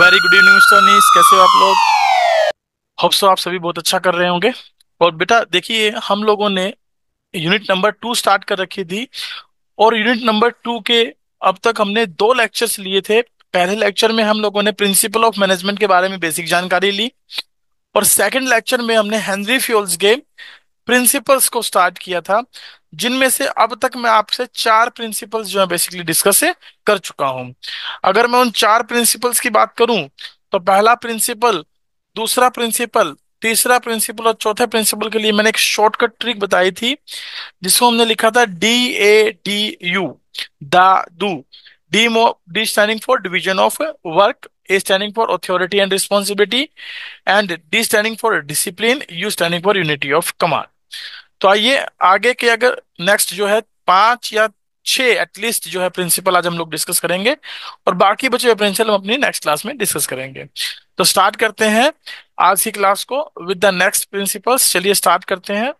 Very good evening mister Anees कैसे हो आप लोग होप सो आप सभी बहुत अच्छा कर रहे होंगे और बेटा देखिए हम लोगों ने यूनिट नंबर टू स्टार्ट कर रखी थी और यूनिट नंबर टू के अब तक हमने दो लेक्चर्स लिए थे पहले लेक्चर में हम लोगों ने प्रिंसिपल ऑफ मैनेजमेंट के बारे में बेसिक जानकारी ली और सेकंड लेक्चर में हमने हेनरी फ्यूल्स के प्रिंसिपल्स को स्टार्ट किया था जिनमें से अब तक मैं आपसे चार प्रिंसिपल्स जो है बेसिकली डिस्कस कर चुका हूं अगर मैं उन चार प्रिंसिपल्स की बात करूं तो पहला प्रिंसिपल दूसरा प्रिंसिपल तीसरा प्रिंसिपल और चौथे प्रिंसिपल के लिए मैंने एक शॉर्टकट ट्रिक बताई थी जिसको हमने लिखा था डी ए डी यू दू डी मो D standing for division of work A standing for authority and responsibility and D standing for discipline U standing for unity of command तो आइए आगे के अगर नेक्स्ट जो है पांच या छह एटलीस्ट जो है प्रिंसिपल आज हम लोग डिस्कस करेंगे और बाकी बचे हुए प्रिंसिपल हम अपनी नेक्स्ट क्लास में डिस्कस करेंगे तो स्टार्ट करते हैं आज की क्लास को विद द नेक्स्ट प्रिंसिपल्स चलिए स्टार्ट करते हैं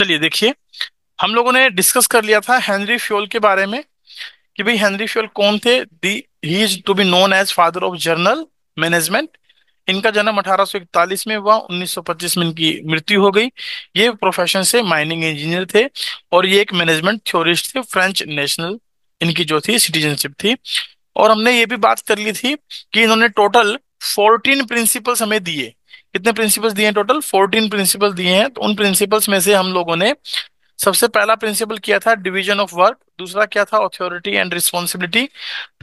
चलिए देखिए हम लोगों ने डिस्कस कर लिया था हेनरी फ्योल के बारे में कि भाई हेनरी फ्योल कौन थे the he is to be known as father of general management इनका जन्म 1841 में हुआ 1925 में इनकी मृत्यु हो गई ये प्रोफेशन से माइनिंग इंजीनियर थे और ये एक मैनेजमेंट थ्योरिस्ट थे फ्रेंच नेशनल इनकी जो थी सिटीजनशिप थी और हमने ये भी बात कर ली थी कि इन्होंने टोटल फोर्टीन प्रिंसिपल्स हमें दिए कितने प्रिंसिपल्स दिए हैं टोटल फोर्टीन प्रिंसिपल्स दिए हैं तो उन प्रिंसिपल्स में से हम लोगों ने सबसे पहला प्रिंसिपल किया था डिवीजन ऑफ वर्क दूसरा क्या था authority and responsibility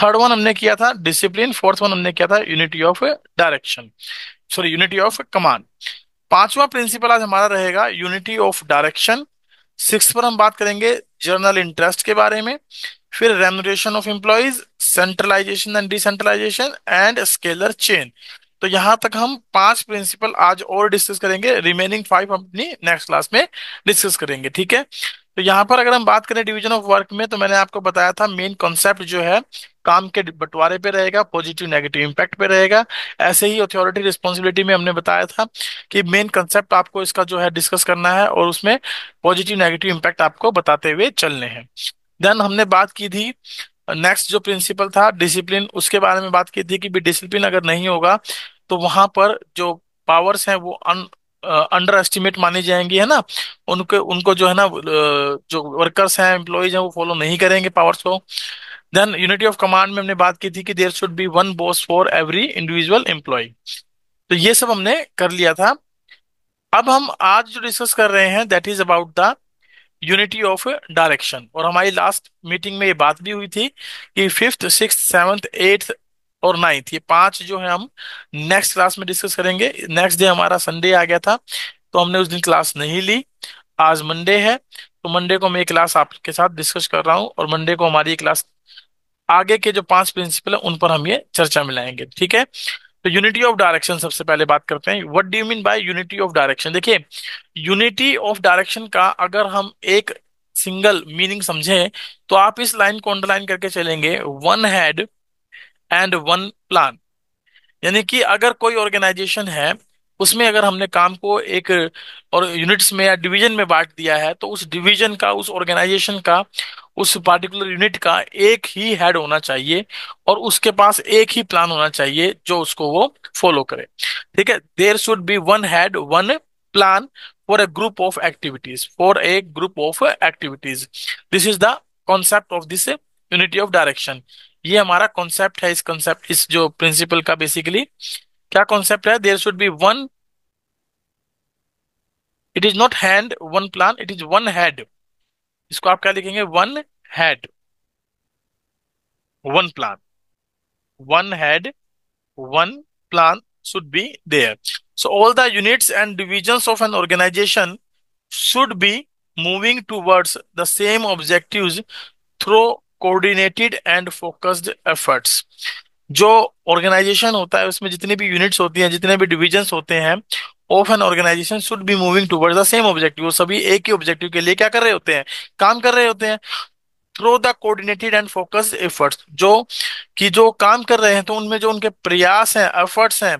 third one हमने किया था डिसिप्लिन फोर्थ वन हमने किया था unity of direction sorry unity of command पांचवा प्रिंसिपल आज हमारा रहेगा यूनिटी ऑफ डायरेक्शन सिक्स पर हम बात करेंगे जर्नल इंटरेस्ट के बारे में फिर remuneration of employees centralisation and decentralisation and scalar chain तो यहां तक हम पांच प्रिंसिपल आज और डिस्कस करेंगे रिमेनिंग फाइव अपनी नेक्स्ट क्लास में डिस्कस करेंगे ठीक है तो यहाँ पर अगर हम बात करें डिवीजन ऑफ वर्क में तो मैंने आपको बताया था मेन कॉन्सेप्ट जो है काम के बंटवारे पे रहेगा पॉजिटिव नेगेटिव इम्पैक्ट पे रहेगा ऐसे ही अथॉरिटी रिस्पॉन्सिबिलिटी में हमने बताया था कि मेन कॉन्सेप्ट आपको इसका जो है डिस्कस करना है और उसमें पॉजिटिव नेगेटिव इम्पैक्ट आपको बताते हुए चलने हैं देन हमने बात की थी नेक्स्ट जो प्रिंसिपल था डिसिप्लिन उसके बारे में बात की थी कि भी डिसिप्लिन अगर नहीं होगा तो वहां पर जो पावर्स हैं वो अन अंडर एस्टिमेट मानी जाएंगी है ना उनके उनको जो है ना जो वर्कर्स हैं एम्प्लॉयज हैं वो फॉलो नहीं करेंगे पावर्स को देन यूनिटी ऑफ कमांड में हमने बात की थी कि there should be one boss for every individual employee तो ये सब हमने कर लिया था अब हम आज जो डिस्कस कर रहे हैं that is about the unity of direction और हमारी लास्ट मीटिंग में ये बात भी हुई थी कि फिफ्थ सिक्स सेवन्थ एट्थ और नाइन्थ ये पांच जो है हम नेक्स्ट क्लास में डिस्कस करेंगे नेक्स्ट डे हमारा संडे आ गया था तो हमने उस दिन क्लास नहीं ली आज मंडे है तो मंडे को मैं क्लास आपके साथ डिस्कस कर रहा हूँ और मंडे को हमारी क्लास आगे के जो पांच प्रिंसिपल है उन पर हम ये चर्चा मिलाएंगे ठीक है तो यूनिटी ऑफ डायरेक्शन सबसे पहले बात करते हैं what do you mean by unity of direction देखिए यूनिटी ऑफ डायरेक्शन का अगर हम एक सिंगल मीनिंग समझें तो आप इस लाइन को अंडरलाइन करके चलेंगे one head and one plan यानी कि अगर कोई ऑर्गेनाइजेशन है उसमें अगर हमने काम को एक और यूनिट्स में या डिवीजन में बांट दिया है तो उस डिवीजन का उस ऑर्गेनाइजेशन का उस पार्टिकुलर यूनिट का एक ही हेड होना चाहिए और उसके पास एक ही प्लान होना चाहिए जो उसको वो फॉलो करे ठीक है there should be one head one plan for a group of activities for a group of activities this is the concept of this unity of direction ये हमारा कॉन्सेप्ट है इस कॉन्सेप्ट इस जो प्रिंसिपल का बेसिकली क्या कॉन्सेप्ट है there should be one it is not hand one plan it is one head इसको आप क्या लिखेंगे one head one plan one head one plan should be there so all the units and division of an organisation should be moving towards the same objective through coordinated and focused efforts जो organisation होता है उसमें जितने भी units होती हैं जितने भी डिविजन्स होते हैं of an organisation should be moving towards the same objective वो सभी एक ही ऑब्जेक्टिव के लिए क्या कर रहे होते हैं काम कर रहे होते हैं through the coordinated and focus efforts जो कि जो काम कर रहे हैं तो उनमें जो उनके प्रयास हैं एफर्ट्स हैं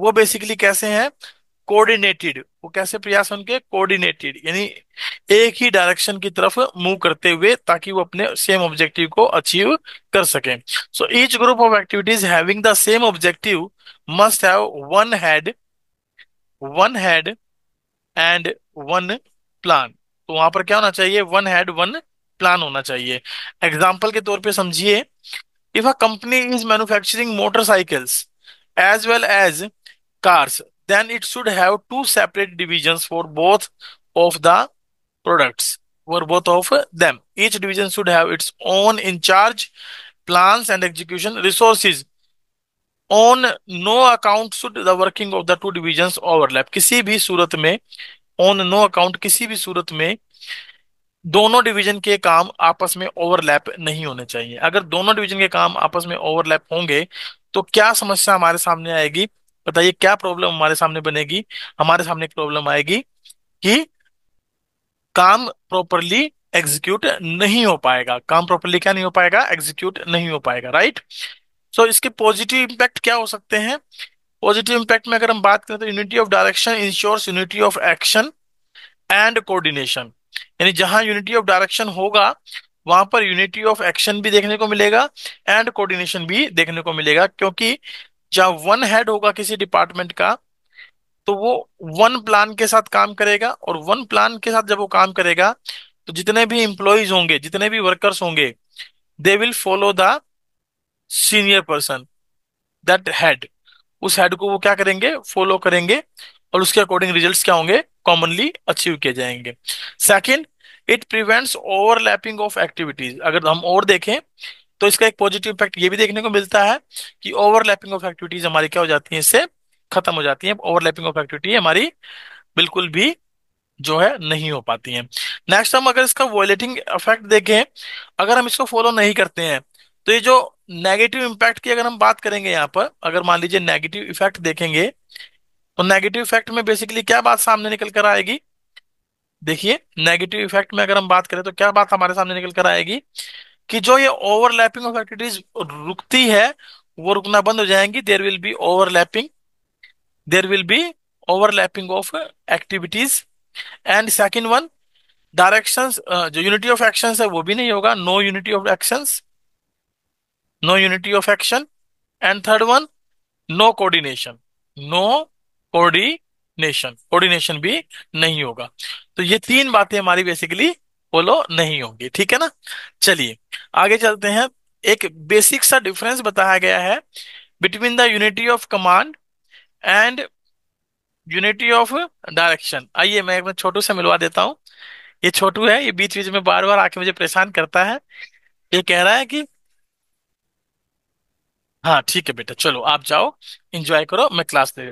वो बेसिकली कैसे हैं कोऑर्डिनेटेड वो कैसे प्रयास उनके कोऑर्डिनेटेड यानी एक ही डायरेक्शन की तरफ मूव करते हुए ताकि वो अपने सेम ऑब्जेक्टिव को अचीव कर सके so each group of activities having the same objective must have one head one head and one plan तो वहां पर क्या होना चाहिए वन हेड वन प्लान होना चाहिए एग्जाम्पल के तौर पर समझिए if a company is manufacturing motorcycles as well as cars then it should have two separate divisions for both of the products for both of them each division should have its own in charge plans and execution resources on no account should the working of the two divisions overlap किसी भी सूरत में on no account किसी भी सूरत में दोनों division के काम आपस में ओवरलैप नहीं होने चाहिए अगर दोनों डिवीजन के काम आपस में ओवरलैप होंगे तो क्या समस्या हमारे सामने आएगी बताइए क्या प्रॉब्लम हमारे सामने बनेगी हमारे सामने प्रॉब्लम आएगी कि काम प्रॉपरली एग्जीक्यूट नहीं हो पाएगा काम प्रॉपरली क्या नहीं हो पाएगा एग्जीक्यूट नहीं हो पाएगा राइट सो so, इसके पॉजिटिव इम्पैक्ट क्या हो सकते हैं पॉजिटिव इम्पैक्ट में अगर हम बात करें तो unity of direction ensures unity of action and coordination यानी जहां यूनिटी ऑफ डायरेक्शन होगा वहां पर यूनिटी ऑफ एक्शन भी देखने को मिलेगा एंड कोऑर्डिनेशन भी देखने को मिलेगा क्योंकि जहां वन हेड होगा किसी डिपार्टमेंट का तो वो वन प्लान के साथ काम करेगा और वन प्लान के साथ जब वो काम करेगा तो जितने भी इंप्लॉयज होंगे जितने भी वर्कर्स होंगे they will follow the senior person that head उस हेड को वो क्या करेंगे फॉलो करेंगे और उसके अकॉर्डिंग रिजल्ट्स क्या होंगे कॉमनली अचीव किए जाएंगे second it prevents overlapping of activities अगर हम और देखें तो इसका एक पॉजिटिव इफेक्ट ये भी देखने को मिलता है कि ओवरलैपिंग ऑफ एक्टिविटीज हमारी क्या हो जाती है इससे खत्म हो जाती है ओवरलैपिंग ऑफ एक्टिविटी हमारी बिल्कुल भी जो है नहीं हो पाती है नेक्स्ट हम अगर इसका वॉयलेटिंग इफेक्ट देखें अगर हम इसको फॉलो नहीं करते हैं तो ये जो नेगेटिव इम्पैक्ट की अगर हम बात करेंगे यहाँ पर अगर मान लीजिए नेगेटिव इफेक्ट देखेंगे तो नेगेटिव इफेक्ट में बेसिकली क्या बात सामने निकल कर आएगी देखिए नेगेटिव इफेक्ट में अगर हम बात करें तो क्या बात हमारे सामने निकल कर आएगी कि जो ये ओवरलैपिंग ऑफ एक्टिविटीज रुकती है वो रुकना बंद हो जाएंगी there will be overlapping there will be overlapping of activities and second one direction जो यूनिटी ऑफ एक्शन है वो भी नहीं होगा no unity of action no unity of action and third one no coordination no coordination coordination भी नहीं होगा तो ये तीन बातें हमारी बेसिकली फॉलो नहीं होंगे ठीक है ना चलिए आगे चलते हैं एक बेसिक सा डिफरेंस बताया गया है between the unity of command and unity of direction आइए मैं एक छोटू से मिलवा देता हूँ ये छोटू है ये बीच बीच में बार बार आके मुझे परेशान करता है ये कह रहा है कि हाँ ठीक है बेटा चलो आप जाओ एंजॉय करो मैं क्लास ले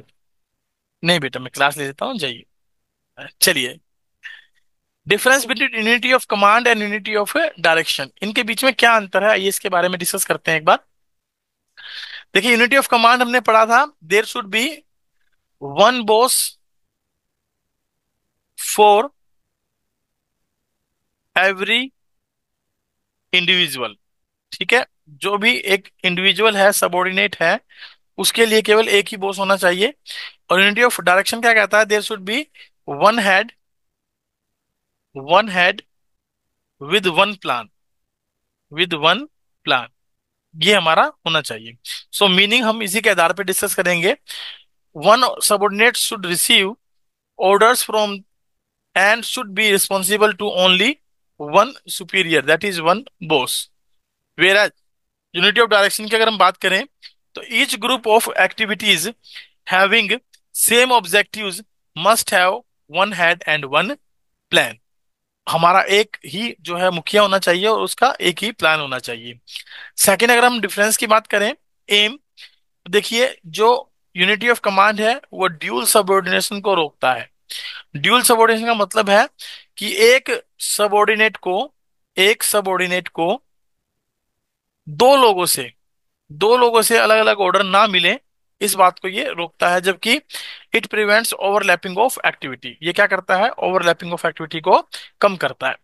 नहीं बेटा मैं क्लास ले लेता हूँ जाइए चलिए difference between unity of command and unity of direction इनके बीच में क्या अंतर है आइए इसके बारे में डिस्कस करते हैं एक बार देखिए यूनिटी ऑफ कमांड हमने पढ़ा था there should be one boss for every individual ठीक है जो भी एक इंडिविजुअल है सबोर्डिनेट है उसके लिए केवल एक ही बोस होना चाहिए और यूनिटी ऑफ डायरेक्शन क्या कहता है there should be one head one head with one plan with one plan ये हमारा होना चाहिए सो so, मीनिंग हम इसी के आधार पर डिस्कस करेंगे one subordinate should receive orders from and should be responsible to only one superior that is one boss whereas unity of direction की अगर हम बात करें तो each group of activities having same objective must have one head and one plan हमारा एक ही जो है मुखिया होना चाहिए और उसका एक ही प्लान होना चाहिए सेकेंड अगर हम डिफरेंस की बात करें एम देखिए जो यूनिटी ऑफ कमांड है वो ड्यूल सबोर्डिनेशन को रोकता है ड्यूल सबोर्डिनेशन का मतलब है कि एक सबोर्डिनेट को एक सबोर्डिनेट को दो लोगों से दो लोगों से अलग अलग ऑर्डर ना मिले इस बात को ये रोकता है जबकि it prevents overlapping of activity ये क्या करता है ओवरलैपिंग ऑफ एक्टिविटी को कम करता है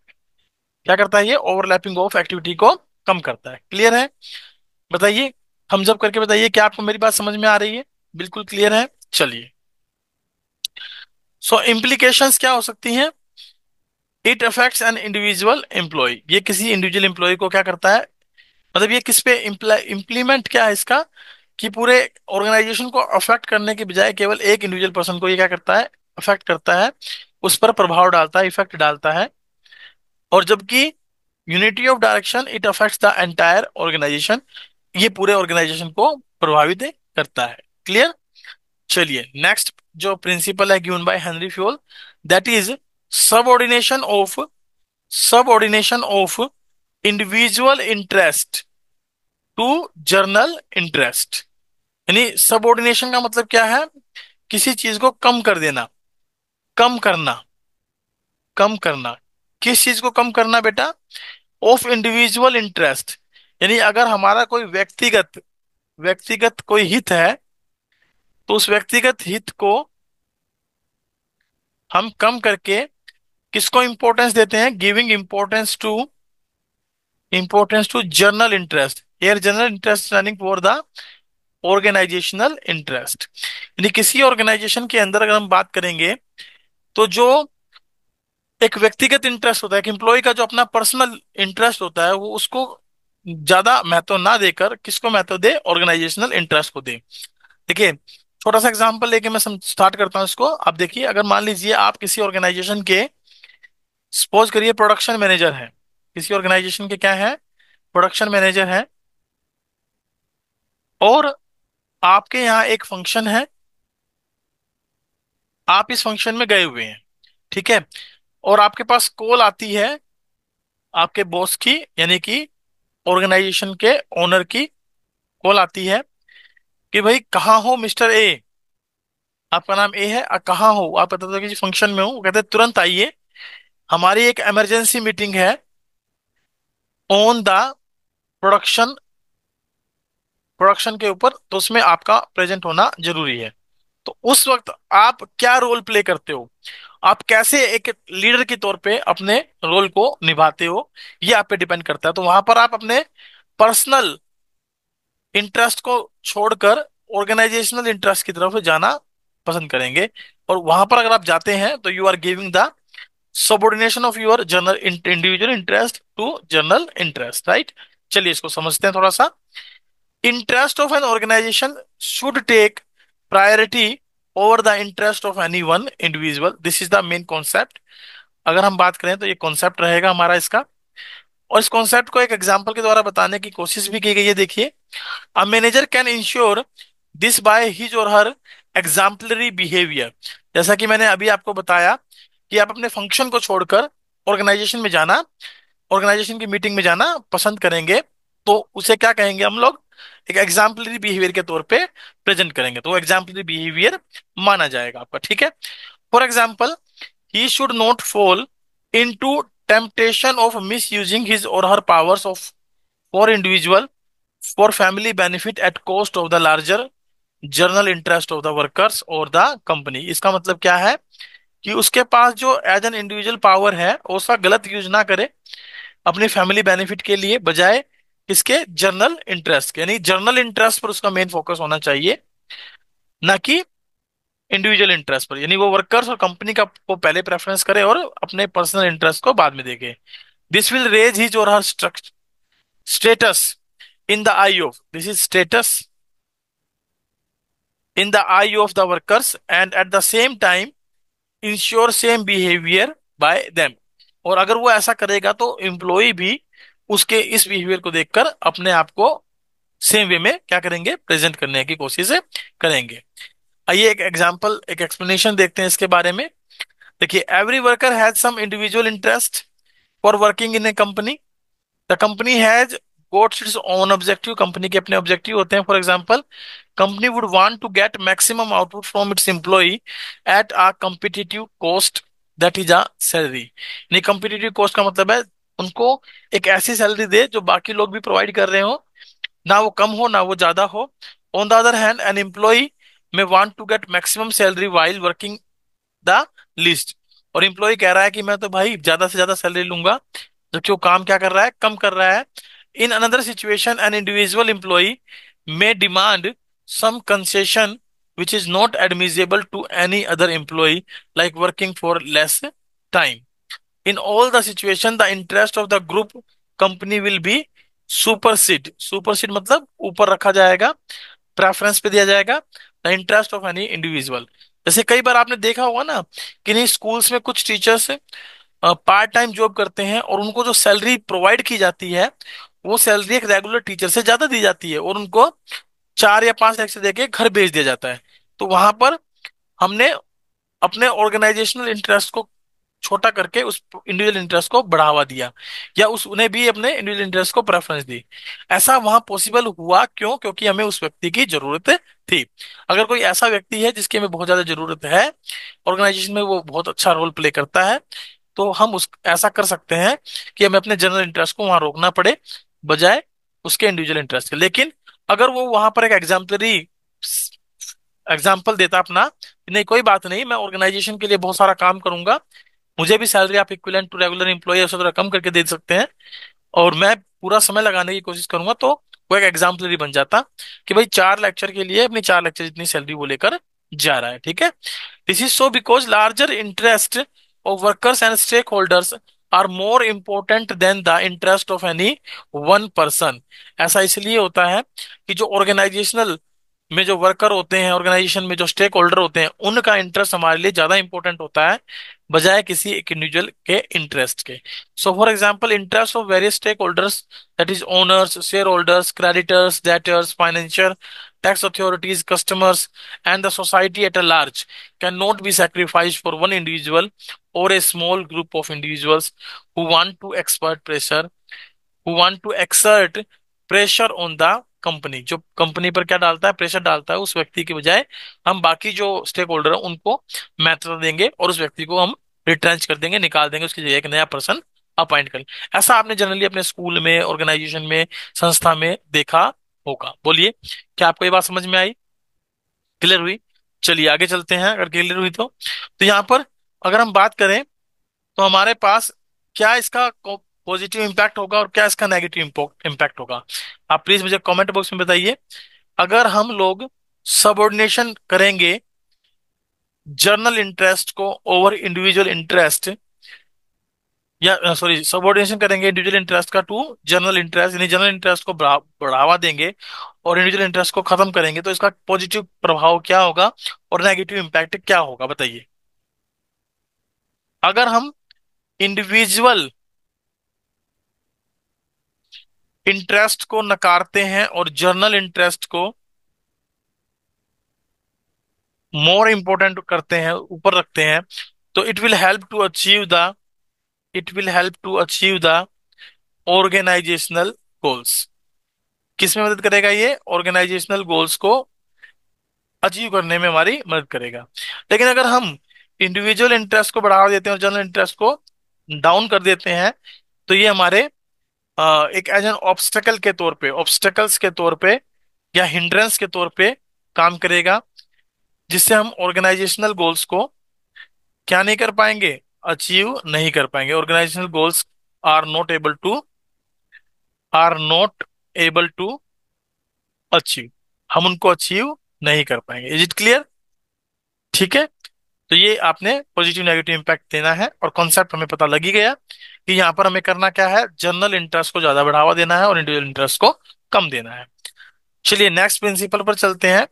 क्या करता है ये ओवरलैपिंग ऑफ एक्टिविटी को कम करता है क्लियर है बताइए हम जब करके बताइए क्या आपको मेरी बात समझ में आ रही है बिल्कुल क्लियर है चलिए सो इम्प्लीकेशन क्या हो सकती हैं it affect an individual employee ये किसी इंडिविजुअल एम्प्लॉय को क्या करता है मतलब ये किस पे इम्प्लीमेंट क्या है इसका कि पूरे ऑर्गेनाइजेशन को अफेक्ट करने के बजाय केवल एक इंडिविजुअल पर्सन को ये क्या करता है अफेक्ट करता है उस पर प्रभाव डालता है इफेक्ट डालता है और जबकि unity of direction it affect the entire organisation ये पूरे ऑर्गेनाइजेशन को प्रभावित करता है क्लियर चलिए नेक्स्ट जो प्रिंसिपल है given by Henry Fayol that is subordination of subordination of individual interest to general interest यानी सबोर्डिनेशन का मतलब क्या है किसी चीज को कम कर देना कम करना कम करना किस चीज को कम करना बेटा ऑफ इंडिविजुअल इंटरेस्ट यानी अगर हमारा कोई व्यक्तिगत व्यक्तिगत कोई हित है तो उस व्यक्तिगत हित को हम कम करके किसको इंपोर्टेंस देते हैं giving importance to importance to general interest here general interest running for the organisational interest यानी किसी ऑर्गेनाइजेशन के अंदर अगर हम बात करेंगे तो जो एक व्यक्तिगत इंटरेस्ट होता है एम्प्लॉय का जो अपना पर्सनल इंटरेस्ट होता है वो उसको ज्यादा महत्व ना देकर किसको महत्व दे ऑर्गेनाइजेशनल इंटरेस्ट को दे देखिए छोटा सा एग्जाम्पल लेके मैं स्टार्ट करता हूं इसको आप देखिए अगर मान लीजिए आप किसी ऑर्गेनाइजेशन के सपोज करिए प्रोडक्शन मैनेजर हैं किसी ऑर्गेनाइजेशन के क्या है प्रोडक्शन मैनेजर हैं और आपके यहां एक फंक्शन है आप इस फंक्शन में गए हुए हैं ठीक है और आपके पास कॉल आती है आपके बॉस की यानी कि ऑर्गेनाइजेशन के ओनर की कॉल आती है कि भाई कहा हो मिस्टर ए आपका नाम ए है कहा हो आप बताते तो हो कि फंक्शन में वो कहते तुरंत आइए हमारी एक इमरजेंसी मीटिंग है ऑन द प्रोडक्शन प्रोडक्शन के ऊपर तो उसमें आपका प्रेजेंट होना जरूरी है तो उस वक्त आप क्या रोल प्ले करते हो आप कैसे एक लीडर के तौर पे अपने रोल को निभाते हो ये आप पे डिपेंड करता है तो वहां पर आप अपने पर्सनल इंटरेस्ट को छोड़कर ऑर्गेनाइजेशनल इंटरेस्ट की तरफ जाना पसंद करेंगे और वहां पर अगर आप जाते हैं तो you are giving the subordination of your general individual interest to general interest right चलिए इसको समझते हैं थोड़ा सा interest of an organisation should take priority over the interest of any one individual this is the main concept अगर हम बात करें तो ये कॉन्सेप्ट रहेगा हमारा इसका और इस कॉन्सेप्ट को एक एग्जाम्पल के द्वारा बताने की कोशिश भी की गई है देखिए a manager can ensure this by his और हर एग्जाम्पलरी बिहेवियर जैसा कि मैंने अभी आपको बताया कि आप अपने फंक्शन को छोड़कर ऑर्गेनाइजेशन में जाना ऑर्गेनाइजेशन की मीटिंग में जाना पसंद करेंगे तो उसे क्या कहेंगे हम लोग एक एग्जाम्पलरी बिहेवियर के तौर पे प्रेजेंट करेंगे तो एग्जाम्पलरी बिहेवियर माना जाएगा आपका ठीक है for example he should not fall into temptation of misusing his और her powers of for individual for family benefit at cost of the larger general interest of the workers or the company इसका मतलब क्या है कि उसके पास जो as an individual power है उसका गलत यूज ना करे अपनी फैमिली बेनिफिट के लिए बजाय किसके जर्नल इंटरेस्ट यानी जर्नल इंटरेस्ट पर उसका मेन फोकस होना चाहिए ना कि इंडिविजुअल इंटरेस्ट पर यानी वो वर्कर्स और कंपनी का वो पहले प्रेफरेंस करे और अपने पर्सनल इंटरेस्ट को बाद में देखे दिस विल रेज हिज और her structure status in the eye of this is status in the eye of the workers and at the same time ensure same behaviour by them और अगर वो ऐसा करेगा तो एम्प्लॉय भी उसके इस बिहेवियर को देखकर अपने आप को सेम वे में क्या करेंगे प्रेजेंट करने की कोशिश करेंगे आइए एक एग्जाम्पल एक एक्सप्लेनेशन देखते हैं इसके बारे में देखिए every worker has some individual interest for working in a company the company has goals its own objective company के अपने ऑब्जेक्टिव होते हैं for example company would want to get maximum output from its employee at a competitive cost that is a salary यानी cost का मतलब है उनको एक ऐसी सैलरी दे जो बाकी लोग भी प्रोवाइड कर रहे हो ना वो कम हो ना वो ज्यादा हो on the other hand an employee में want to get maximum salary while working the least और इम्प्लॉय कह रहा है कि मैं तो भाई ज्यादा से ज्यादा सैलरी लूंगा जबकि वो काम क्या कर रहा है कम कर रहा है in another situation an individual employee may demand some concession which is not admissible to any other employee like working for less time in all the situation the interest of the group company will be supersede supersede मतलब ऊपर रखा जाएगा preference पे दिया जाएगा the interest of any individual जैसे कई बार आपने देखा होगा ना कि नहीं स्कूल्स में कुछ टीचर्स पार्ट टाइम जॉब करते हैं और उनको जो सैलरी प्रोवाइड की जाती है वो सैलरी एक रेगुलर टीचर से ज्यादा दी जाती है और उनको चार या पांच लाख से देके घर भेज दिया जाता है तो वहां पर हमने अपने ऑर्गेनाइजेशनल इंटरेस्ट को छोटा करके उस इंडिविजुअल इंटरेस्ट को बढ़ावा दिया या उस उन्हें भी अपने इंडिविजुअल इंटरेस्ट को प्रेफरेंस दी ऐसा वहां पॉसिबल हुआ क्यों क्योंकि हमें उस व्यक्ति की जरूरत थी अगर कोई ऐसा व्यक्ति है जिसकी हमें बहुत ज्यादा जरूरत है ऑर्गेनाइजेशन में वो बहुत अच्छा रोल प्ले करता है तो हम उस ऐसा कर सकते हैं कि हमें अपने जनरल इंटरेस्ट को वहां रोकना पड़े बजाय उसके इंडिविजुअल इंटरेस्ट के लेकिन अगर वो वहां पर एक एग्जाम्पलरी एग्जाम्पल देता अपना नहीं कोई बात नहीं मैं ऑर्गेनाइजेशन के लिए बहुत सारा काम करूंगा मुझे भी सैलरी आप इक्विलेंट टू रेगुलर एम्प्लॉय उससे थोड़ा कम करके दे सकते हैं और मैं पूरा समय लगाने की कोशिश करूंगा तो वो एक एग्जाम्पलरी बन जाता कि भाई चार लेक्चर के लिए अपनी चार लेक्चर जितनी सैलरी वो लेकर जा रहा है ठीक है this is so because larger interest of workers and stakeholders are more important than the interest of any one person ऐसा इसलिए होता है कि जो ऑर्गेनाइजेशनल में जो वर्कर होते हैं ऑर्गेनाइजेशन में जो स्टेक होल्डर होते हैं उनका इंटरेस्ट हमारे लिए ज्यादा इंपॉर्टेंट होता है बजाय किसी एक इंडिविजुअल के इंटरेस्ट के so for example interest of various stakeholders that is owners shareholders creditors debtors financial tax authorities customers and the society at a large can not be sacrifice for one individual और a small group of individual who want to expert pressure who want to exert pressure on the company जो company पर क्या डालता है pressure डालता है उस व्यक्ति के बजाय हम बाकी जो स्टेक होल्डर है उनको महत्व देंगे और उस व्यक्ति को हम रिट्रेंच कर देंगे निकाल देंगे उसकी जगह एक नया पर्सन अपॉइंट कर ऐसा आपने जनरली अपने स्कूल में ऑर्गेनाइजेशन में संस्था में देखा होगा बोलिए क्या आपको ये बात समझ में आई क्लियर हुई चलिए आगे चलते हैं अगर क्लियर हुई तो तो यहाँ पर अगर हम बात करें तो हमारे पास क्या इसका पॉजिटिव इम्पैक्ट होगा और क्या इसका नेगेटिव इम्पैक्ट होगा आप प्लीज मुझे कमेंट बॉक्स में बताइए अगर हम लोग सबोर्डिनेशन करेंगे जर्नल इंटरेस्ट को ओवर इंडिविजुअल इंटरेस्ट या सॉरी uh, सबोर्डिनेशन करेंगे इंडिविजुअल इंटरेस्ट का टू जनरल इंटरेस्ट यानी जनरल इंटरेस्ट को बढ़ावा देंगे और इंडिविजुअल इंटरेस्ट को खत्म करेंगे तो इसका पॉजिटिव प्रभाव क्या होगा और नेगेटिव इंपैक्ट क्या होगा बताइए अगर हम इंडिविजुअल इंटरेस्ट को नकारते हैं और जनरल इंटरेस्ट को मोर इम्पोर्टेंट करते हैं ऊपर रखते हैं तो it will help to achieve the it will help to achieve the organisational goals किस में मदद करेगा ये ऑर्गेनाइजेशनल गोल्स को अचीव करने में हमारी मदद करेगा लेकिन अगर हम इंडिविजुअल इंटरेस्ट को बढ़ावा देते हैं और जनरल इंटरेस्ट को डाउन कर देते हैं तो ये हमारे एक एज एन ऑब्स्टेकल के तौर पे ऑब्स्टेकल्स के तौर पे या हिंड्रेंस के तौर पे काम करेगा जिससे हम ऑर्गेनाइजेशनल गोल्स को क्या नहीं कर पाएंगे अचीव नहीं कर पाएंगे organisational goals are not able to are not able to achieve हम उनको अचीव नहीं कर पाएंगे इज इट क्लियर ठीक है तो ये आपने पॉजिटिव नेगेटिव इंपैक्ट देना है और कॉन्सेप्ट हमें पता लगी गया कि यहां पर हमें करना क्या है जनरल इंटरेस्ट को ज्यादा बढ़ावा देना है और इंडिविजुअल इंटरेस्ट को कम देना है चलिए नेक्स्ट प्रिंसिपल पर चलते हैं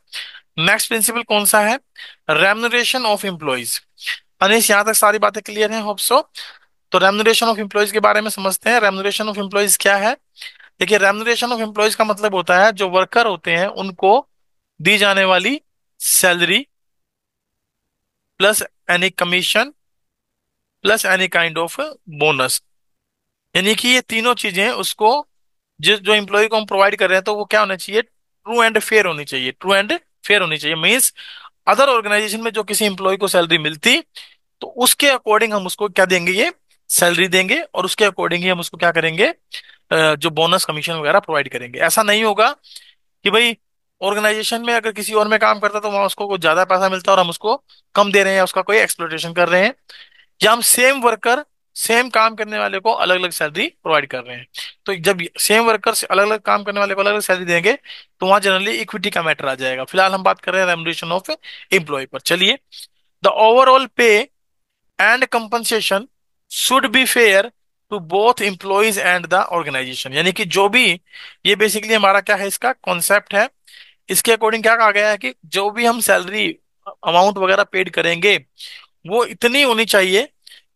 नेक्स्ट प्रिंसिपल कौन सा है रेमनरेशन ऑफ एम्प्लॉयज अनिश यहां तक सारी बातें क्लियर है होप्सो तो रेमनरेशन ऑफ एम्प्लॉयज के बारे में समझते हैं रेमनोरेशन ऑफ एम्प्लॉयज क्या है देखिए रेमनरेशन ऑफ एम्प्लॉयज का मतलब होता है जो वर्कर होते हैं उनको दी जाने वाली salary plus any commission plus any kind of bonus यानी कि ये तीनों चीजें उसको जिस जो एम्प्लॉय को हम प्रोवाइड कर रहे हैं तो वो क्या होना चाहिए ट्रू एंड फेयर होनी चाहिए ट्रू एंड फेयर होनी चाहिए मीन्स अदर ऑर्गेनाइजेशन में जो किसी एम्प्लॉय को सैलरी मिलती तो उसके अकॉर्डिंग हम उसको क्या देंगे ये सैलरी देंगे और उसके अकॉर्डिंग ही हम उसको क्या करेंगे जो बोनस कमीशन वगैरह प्रोवाइड करेंगे ऐसा नहीं होगा कि भाई ऑर्गेनाइजेशन में अगर किसी और में काम करता तो वहां उसको ज्यादा पैसा मिलता है और हम उसको कम दे रहे हैं या उसका कोई एक्सप्लोटेशन कर रहे हैं या हम सेम वर्कर सेम काम करने वाले को अलग अलग सैलरी प्रोवाइड कर रहे हैं तो जब सेम वर्कर से अलग अलग काम करने वाले को अलग अलग सैलरी देंगे तो वहां जनरली इक्विटी का मैटर आ जाएगा फिलहाल हम बात कर रहे हैं रेमुलेशन ऑफ एम्प्लॉय पर चलिए the overall pay and compensation should be fair to both employees and the organisation यानी कि जो भी ये बेसिकली हमारा क्या है इसका कॉन्सेप्ट है इसके अकॉर्डिंग क्या कहा गया है कि जो भी हम सैलरी अमाउंट वगैरह पेड करेंगे वो इतनी होनी चाहिए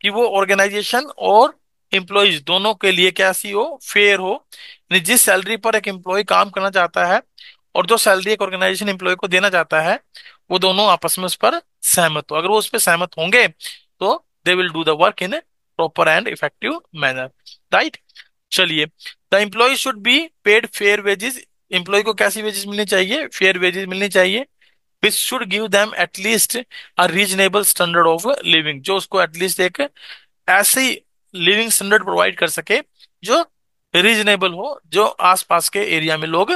कि वो ऑर्गेनाइजेशन और एम्प्लॉयज दोनों के लिए कैसी हो फेयर हो जिस सैलरी पर एक एम्प्लॉय काम करना चाहता है और जो सैलरी एक ऑर्गेनाइजेशन एम्प्लॉय को देना चाहता है वो दोनों आपस में उस पर सहमत हो अगर वो उस पर सहमत होंगे तो they will do the work in proper and effective manner right चलिए the employee should be paid fair wages employee को कैसी वेजेस मिलनी चाहिए फेयर वेजेस मिलनी चाहिए which should give them at least a reasonable standard of living जो उसको at least एक ऐसे लिविंग स्टैंडर्ड प्रोवाइड कर सके जो रीजनेबल हो जो आसपास के एरिया में लोग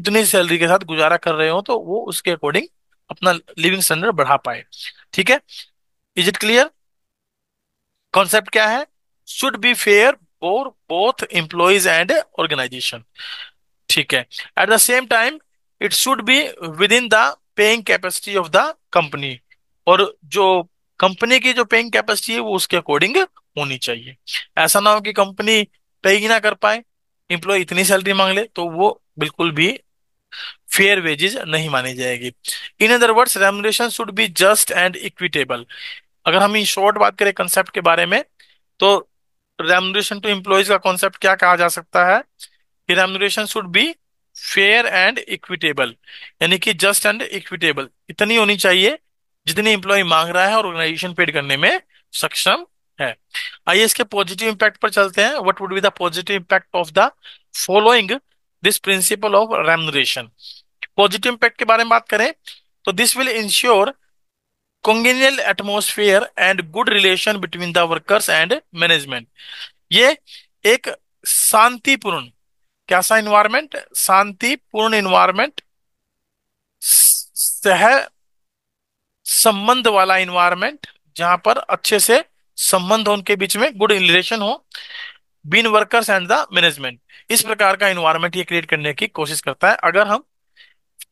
इतनी सैलरी के साथ गुजारा कर रहे हो तो वो उसके अकॉर्डिंग अपना लिविंग स्टैंडर्ड बढ़ा पाए ठीक है इज इट क्लियर कॉन्सेप्ट क्या है should be fair for both employees and organisation ठीक है at the same time it should be within the paying capacity of the company और जो कंपनी की जो पेइंग कैपेसिटी है वो उसके अकॉर्डिंग होनी चाहिए ऐसा ना हो कि कंपनी पे ही ना कर पाए इंप्लॉय इतनी सैलरी मांग ले तो वो बिल्कुल भी फेयर वेजेस नहीं मानी जाएगी in other words remuneration should be just and equitable अगर हम इन शॉर्ट बात करें कंसेप्ट के बारे में तो रेमुलेशन टू इंप्लॉयज का कॉन्सेप्ट क्या कहा जा सकता है कि remuneration should be fair and equitable यानी कि जस्ट एंड इक्विटेबल इतनी होनी चाहिए जितनी इंप्लॉय मांग रहा है और ऑर्गेनाइजेशन पेड करने में सक्षम है आइए इसके पॉजिटिव इंपैक्ट पर चलते हैं what would be the positive impact of the following this principle of remuneration positive impact के बारे में बात करें तो this will ensure congenial atmosphere and good relation between the workers and management ये एक शांतिपूर्ण कैसा इन्वायरमेंट शांतिपूर्ण इन्वायरमेंट सह संबंध वाला इन्वायरमेंट जहां पर अच्छे से संबंध हो उनके बीच में गुड रिलेशन हो between workers and the management इस प्रकार का इन्वायरमेंट ये क्रिएट करने की कोशिश करता है अगर हम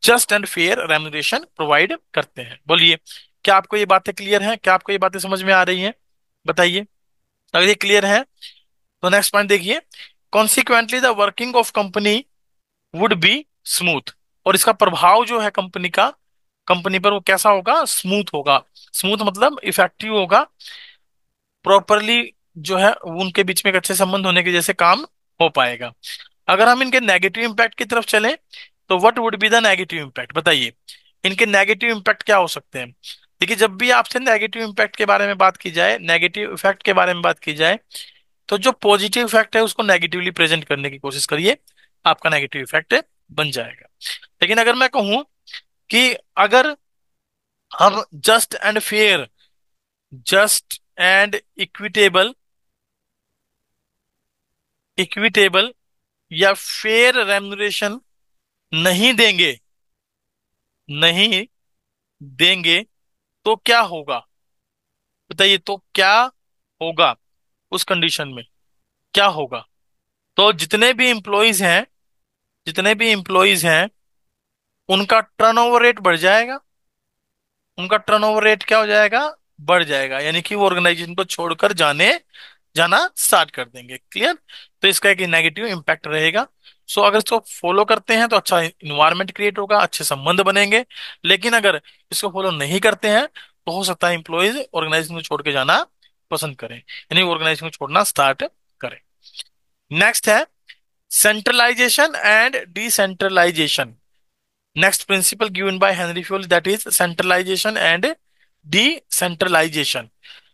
just and fair remuneration provide करते हैं बोलिए क्या आपको ये बातें क्लियर हैं क्या आपको ये बातें समझ में आ रही हैं बताइए अगर ये क्लियर है तो नेक्स्ट पॉइंट देखिए consequently the working of company would be smooth और इसका प्रभाव जो है कंपनी का कंपनी पर वो कैसा होगा स्मूथ होगा स्मूथ मतलब इफेक्टिव होगा प्रॉपरली जो है उनके बीच में अच्छे संबंध होने की जैसे काम हो पाएगा अगर हम इनके नेगेटिव इम्पैक्ट की तरफ चलें तो what would be the negative impact बताइए इनके नेगेटिव इम्पैक्ट क्या हो सकते हैं देखिए जब भी आपसे नेगेटिव इम्पैक्ट के बारे में बात की जाए नेगेटिव इफेक्ट के बारे में बात की जाए तो जो पॉजिटिव इफेक्ट है उसको नेगेटिवली प्रेजेंट करने की कोशिश करिए आपका नेगेटिव इफेक्ट बन जाएगा लेकिन अगर मैं कहूं कि अगर हम just and fair just and equitable equitable या फेयर रेमुनरेशन नहीं देंगे नहीं देंगे तो क्या होगा बताइए तो क्या होगा उस कंडीशन में क्या होगा तो जितने भी एम्प्लॉयज हैं जितने भी एम्प्लॉयज हैं उनका टर्नओवर रेट बढ़ जाएगा उनका टर्नओवर रेट क्या हो जाएगा बढ़ जाएगा यानी कि वो ऑर्गेनाइजेशन को छोड़कर जाने जाना स्टार्ट कर देंगे क्लियर तो इसका एक नेगेटिव इम्पैक्ट रहेगा सो so, अगर इसको फॉलो करते हैं तो अच्छा इन्वायरमेंट क्रिएट होगा अच्छे संबंध बनेंगे लेकिन अगर इसको फॉलो नहीं करते हैं तो हो सकता है इंप्लॉयज ऑर्गेनाइजेशन को छोड़ के जाना पसंद करें यानी ऑर्गेनाइजेशन को छोड़ना स्टार्ट करें नेक्स्ट है centralisation and decentralisation next principle given by Henry Fayol that is centralisation and decentralisation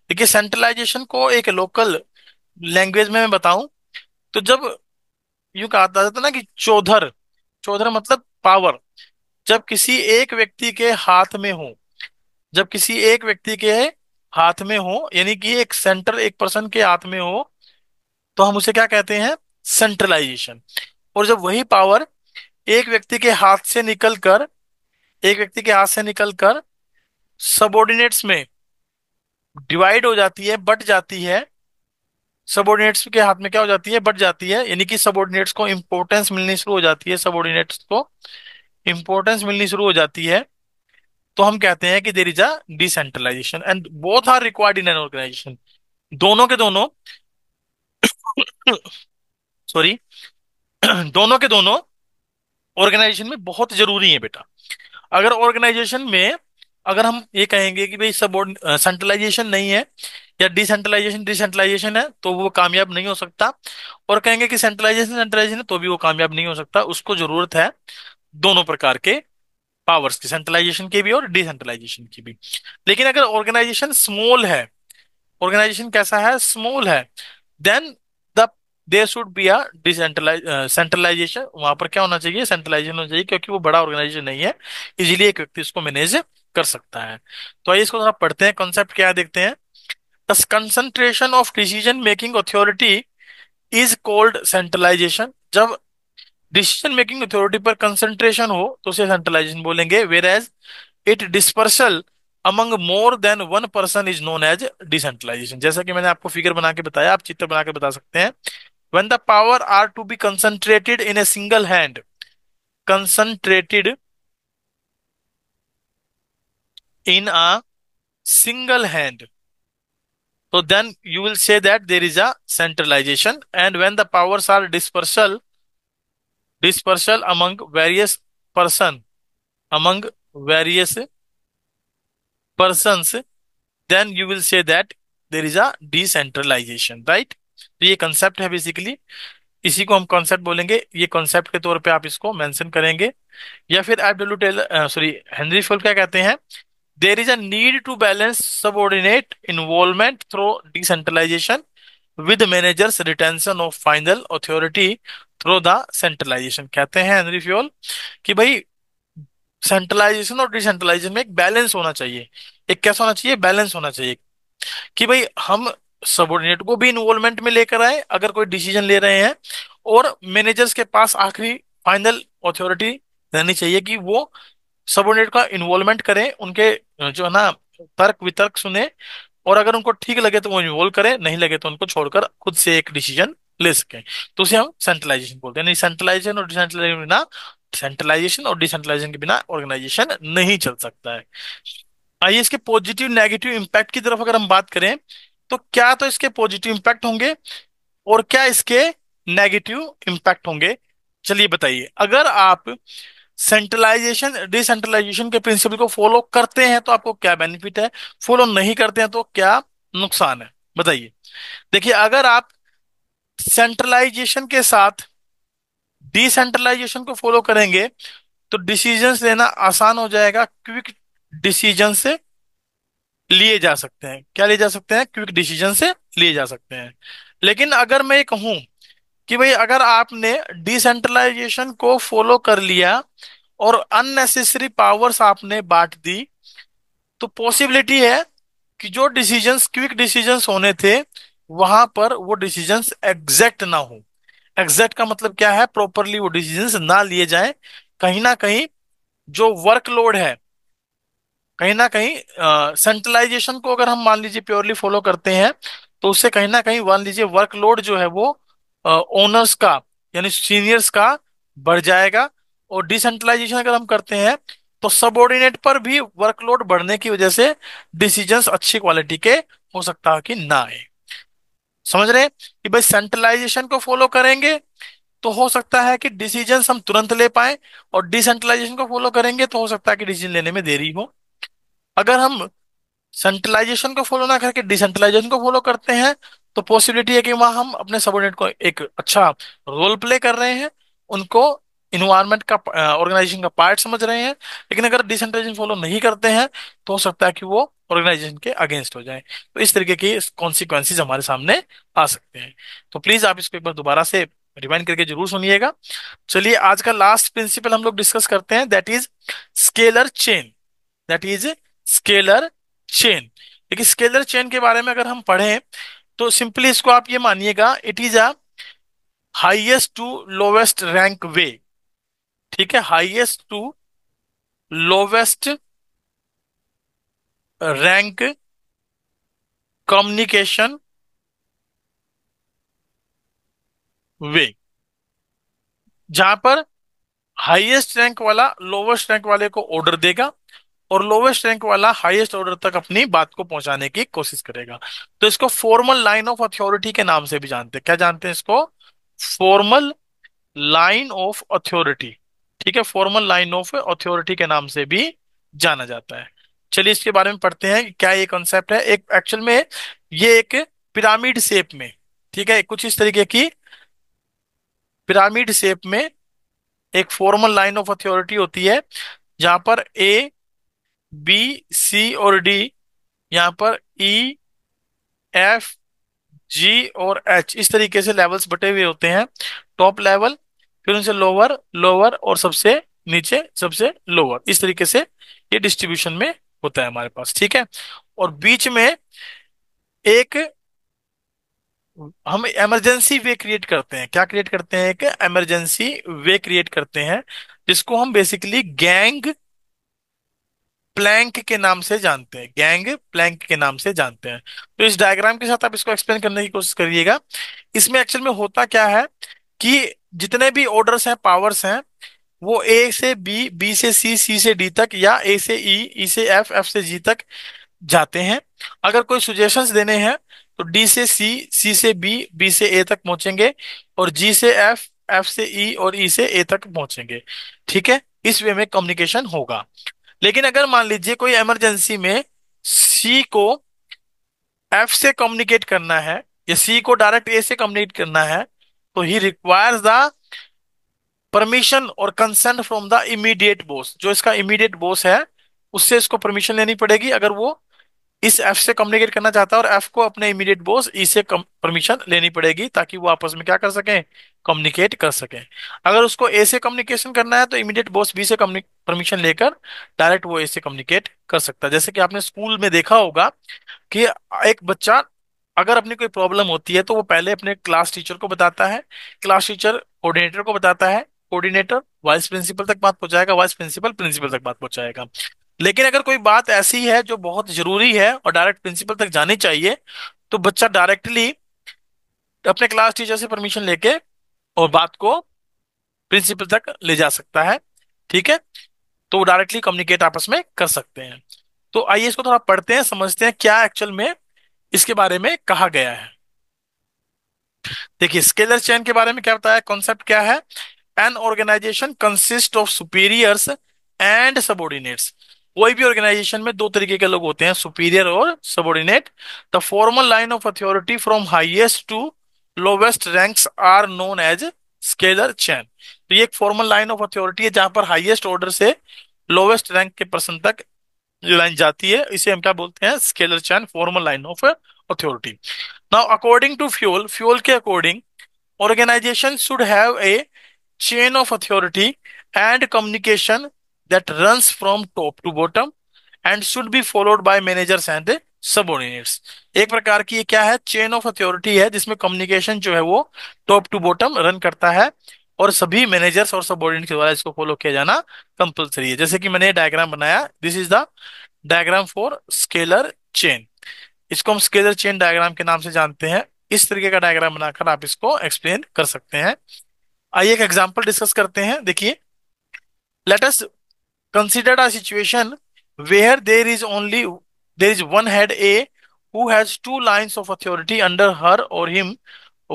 देखिए सेंट्रलाइजेशन को एक लोकल लैंग्वेज में मैं बताऊं तो जब यू कहा जाता ना कि चौधर चौधर मतलब पावर जब किसी एक व्यक्ति के हाथ में हो जब किसी एक व्यक्ति के हाथ में हो यानी कि एक सेंटर एक पर्सन के हाथ में हो तो हम उसे क्या कहते हैं सेंट्रलाइजेशन और जब वही पावर एक व्यक्ति के हाथ से निकलकर एक व्यक्ति के हाथ से निकलकर सबोर्डिनेट्स में डिवाइड हो जाती है बट जाती है सबोर्डिनेट्स के हाथ में क्या हो जाती है बट जाती है यानी कि सबोर्डिनेट्स को इंपोर्टेंस मिलनी शुरू हो जाती है सबोर्डिनेट्स को इंपोर्टेंस मिलनी शुरू हो जाती है तो हम कहते हैं कि there is a decentralisation and both are required in an organisation दोनों के दोनों सॉरी दोनों के दोनों ऑर्गेनाइजेशन में बहुत जरूरी है बेटा अगर ऑर्गेनाइजेशन में अगर हम ये कहेंगे कि भाई सब सेंट्रलाइजेशन नहीं है या डिसेंट्रलाइजेशन डिसेंट्रलाइजेशन है तो वो कामयाब नहीं हो सकता और कहेंगे कि सेंट्रलाइजेशन सेंट्रलाइजेशन है तो भी वो कामयाब नहीं हो सकता उसको जरूरत है दोनों प्रकार के पावर्स की सेंट्रलाइजेशन की भी और डिसेंट्रलाइजेशन की भी लेकिन अगर ऑर्गेनाइजेशन स्मॉल है ऑर्गेनाइजेशन कैसा है स्मॉल है then the they should be a decentralise centralisation वहां पर क्या होना चाहिए सेंट्रलाइजेशन होना चाहिए क्योंकि वो बड़ा ऑर्गेनाइजेशन नहीं है इजिली एक व्यक्ति इसको मैनेज कर सकता है तो आइए इसको थोड़ा पढ़ते हैं कॉन्सेप्ट क्या देखते हैं the concentration of decision making authority is called centralisation जब डिसीजन मेकिंग अथॉरिटी पर कंसंट्रेशन हो तो उसे सेंट्रलाइजेशन बोलेंगे whereas it dispersal among more than one person is known as decentralisation जैसा कि मैंने आपको फिगर बना के बताया आप चित्र बना के बता सकते हैं when the power are to be concentrated in a single hand concentrated in a single hand तो then you will say that there is a centralisation and when the powers are dispersal dispersal among various person among various persons then you will say that there is a decentralization right तो ये concept है basically इसी को हम concept बोलेंगे ये concept के तौर पे आप इसको मेंशन करेंगे या फिर F W Taylor sorry Henry Fayol क्या कहते हैं there is a need to balance subordinate involvement through decentralisation with managers retention of final authority through the centralisation कहते हैं हेनरी फ्यूल कि भाई सेंट्रलाइजेशन और डिसेंट्रलाइजेशन में एक बैलेंस होना चाहिए एक कैसा होना चाहिए बैलेंस होना चाहिए कि भाई हम सबोर्डिनेट को भी इन्वॉल्वमेंट में लेकर आए अगर कोई डिसीजन ले रहे हैं और मैनेजर्स के पास आखिरी फाइनल अथॉरिटी रहनी चाहिए कि वो सबोर्डिनेट का इन्वॉल्वमेंट करें उनके जो है ना तर्क वितर्क सुने और अगर उनको ठीक लगे तो वो इन्वॉल्व करें नहीं लगे तो उनको छोड़कर खुद से एक डिसीजन ले सकें तो उसे हम सेंट्रलाइजेशन बोलते हैं सेंट्रलाइजेशन और डिसेंट्रलाइजेशन बिना सेंट्रलाइजेशन और डिसेंट्रलाइजेशन के बिना ऑर्गेनाइजेशन नहीं चल सकता है आइए इसके पॉजिटिव नेगेटिव इंपैक्ट की तरफ अगर हम बात करें तो क्या तो इसके पॉजिटिव इंपैक्ट होंगे और क्या इसके नेगेटिव इंपैक्ट होंगे चलिए बताइए अगर आप सेंट्रलाइजेशन डिसेंट्रलाइजेशन के प्रिंसिपल को फॉलो करते हैं तो आपको क्या बेनिफिट है फॉलो नहीं करते हैं तो क्या नुकसान है बताइए देखिए अगर आप सेंट्रलाइजेशन के साथ डिसेंट्रलाइजेशन को फॉलो करेंगे तो डिसीजन लेना आसान हो जाएगा क्विक डिसीजन से लिए जा सकते हैं क्या लिए जा सकते हैं क्विक डिसीजन से लिए जा सकते हैं लेकिन अगर मैं ये कहूं कि भाई अगर आपने डिसेंट्रलाइजेशन को फॉलो कर लिया और अननेसेसरी पावर्स आपने बांट दी तो पॉसिबिलिटी है कि जो डिसीजंस क्विक डिसीजंस होने थे वहां पर वो डिसीजन एग्जैक्ट ना हो एग्जैक्ट का मतलब क्या है प्रॉपरली वो डिसीजन ना लिए जाए कहीं ना कहीं जो वर्कलोड है कहीं ना कहीं सेंट्रलाइजेशन को अगर हम मान लीजिए प्योरली फॉलो करते हैं तो उससे कहीं ना कहीं मान लीजिए वर्कलोड जो है वो ओनर्स uh, का यानी सीनियर्स का बढ़ जाएगा और डिसेंट्रलाइजेशन अगर हम करते हैं तो सबोर्डिनेट पर भी वर्कलोड बढ़ने की वजह से डिसीजंस अच्छी क्वालिटी के हो सकता है कि ना आए समझ रहे हैं कि भाई सेंट्रलाइजेशन को फॉलो करेंगे तो हो सकता है कि डिसीजन हम तुरंत ले पाए और डिसेंट्रलाइजेशन को फॉलो करेंगे तो हो सकता है कि डिसीजन लेने में देरी हो अगर हम सेंट्रलाइजेशन को फॉलो ना करके डिसेंट्रलाइजेशन को फॉलो करते हैं तो पॉसिबिलिटी है कि वहां हम अपने सबोर्डिनेट को एक अच्छा रोल प्ले कर रहे हैं उनको इन्वायरमेंट का ऑर्गेनाइजेशन का पार्ट समझ रहे हैं लेकिन अगर डिसेंट्रलाइजेशन फॉलो नहीं करते हैं तो हो सकता है कि वो ऑर्गेनाइजेशन के अगेंस्ट हो जाए तो इस तरीके की कॉन्सिक्वेंसिस हमारे सामने आ सकते हैं तो प्लीज़ आप इसको एक बार दोबारा से रिमाइंड करके जरूर सुनिएगा चलिए आज का लास्ट प्रिंसिपल हम लोग डिस्कस करते हैं that is scalar chain that is scalar chain देखिए स्केलर चेन के बारे में अगर हम पढ़ें तो सिंपली इसको आप ये मानिएगा it is a highest to lowest rank way ठीक है highest to lowest rank communication way जहां पर हाईएस्ट रैंक वाला लोवेस्ट रैंक वाले को ऑर्डर देगा और लोवेस्ट रैंक वाला हाईएस्ट ऑर्डर तक अपनी बात को पहुंचाने की कोशिश करेगा तो इसको फॉर्मल लाइन ऑफ अथॉरिटी के नाम से भी जानते हैं क्या जानते हैं इसको फॉर्मल लाइन ऑफ अथॉरिटी ठीक है फॉर्मल लाइन ऑफ अथॉरिटी के नाम से भी जाना जाता है चलिए इसके बारे में पढ़ते हैं क्या ये कॉन्सेप्ट है एक एक्चुअल में ये एक पिरामिड शेप में ठीक है कुछ इस तरीके की पिरामिड शेप में एक फॉर्मल लाइन ऑफ अथॉरिटी होती है जहां पर ए बी सी और डी यहां पर ई एफ जी और एच इस तरीके से लेवल्स बटे हुए होते हैं टॉप लेवल फिर उनसे लोअर लोअर और सबसे नीचे सबसे लोअर इस तरीके से ये डिस्ट्रीब्यूशन में होता है हमारे पास ठीक है और बीच में एक हम इमरजेंसी वे क्रिएट करते हैं क्या क्रिएट करते हैं एक इमरजेंसी वे क्रिएट करते हैं जिसको हम बेसिकली गैंग प्लैंक के नाम से जानते हैं गैंग प्लैंक के नाम से जानते हैं तो इस डायग्राम के साथ आप इसको एक्सप्लेन करने की कोशिश करिएगा इसमें एक्चुअल में होता क्या है कि जितने भी ऑर्डर्स हैं पावर्स हैं वो ए से बी बी से सी सी से डी तक या ए से ई e, ई e से एफ एफ से जी तक जाते हैं अगर कोई सुजेशंस देने हैं तो डी से सी सी से बी बी से ए तक पहुंचेंगे और जी से एफ एफ से ई e और ई से ए तक पहुंचेंगे ठीक है इस वे में कम्युनिकेशन होगा लेकिन अगर मान लीजिए कोई इमरजेंसी में सी को एफ से कम्युनिकेट करना है या सी को डायरेक्ट ए से कम्युनिकेट करना है तो ही रिक्वायर्स द परमिशन और consent from the immediate boss जो इसका इमीडिएट बोस है उससे इसको परमिशन लेनी पड़ेगी अगर वो इस एफ से कम्युनिकेट करना चाहता है और एफ को अपने इमीडिएट बोस ई से परमिशन लेनी पड़ेगी ताकि वो आपस में क्या कर सकें कम्युनिकेट कर सकें अगर उसको ए से कम्युनिकेशन करना है तो इमीडिएट बोस बी से परमिशन लेकर डायरेक्ट वो ए से कम्युनिकेट कर सकता है जैसे कि आपने स्कूल में देखा होगा कि एक बच्चा अगर अपनी कोई प्रॉब्लम होती है तो वो पहले अपने क्लास टीचर को बताता है क्लास टीचर कोऑर्डिनेटर को बताता है कोऑर्डिनेटर वाइस प्रिंसिपल तक बात पहुंचाएगा वाइस प्रिंसिपल प्रिंसिपल तक बात पहुंचाएगा लेकिन अगर कोई बात ऐसी है जो बहुत जरूरी है और डायरेक्ट प्रिंसिपल तक जानी चाहिए तो बच्चा डायरेक्टली अपने क्लास टीचर से परमिशन लेके और बात को प्रिंसिपल तक ले जा सकता है ठीक है तो डायरेक्टली कम्युनिकेट आपस में कर सकते हैं तो आइए इसको थोड़ा पढ़ते हैं समझते हैं क्या एक्चुअल में इसके बारे में कहा गया है देखिए स्केलर चैन के बारे में क्या बताया कॉन्सेप्ट क्या है an organisation consist of superiors and subordinates कोई भी ऑर्गेनाइजेशन में दो तरीके के लोग होते हैं सुपीरियर और subordinate the formal line of authority from highest to lowest ranks are known as scalar chain तो ये एक फॉर्मल लाइन ऑफ अथॉरिटी है जहां पर हाइएस्ट ऑर्डर से लोवेस्ट रैंक के पर्सन तक लाइन जाती है इसे हम क्या बोलते हैं scalar chain formal line of authority now according to Fayol Fayol के according organisation should have a chain of authority and communication that runs from top to bottom and should be followed by managers and subordinates एक प्रकार की ye क्या है chain of authority है जिसमें communication जो है वो टॉप टू बॉटम रन करता है और सभी मैनेजर्स और सबोर्डिनेट के द्वारा इसको फॉलो किया जाना कंपलसरी है जैसे कि मैंने डायग्राम बनाया this is the diagram for scalar chain इसको हम स्केलर चेन डायग्राम के नाम से जानते हैं इस तरीके का डायग्राम बनाकर आप इसको एक्सप्लेन कर सकते हैं आइए एक एग्जाम्पल डिस्कस करते हैं देखिए let us consider a situation where there is only there is one head A who has who has two lines of authority under her or him.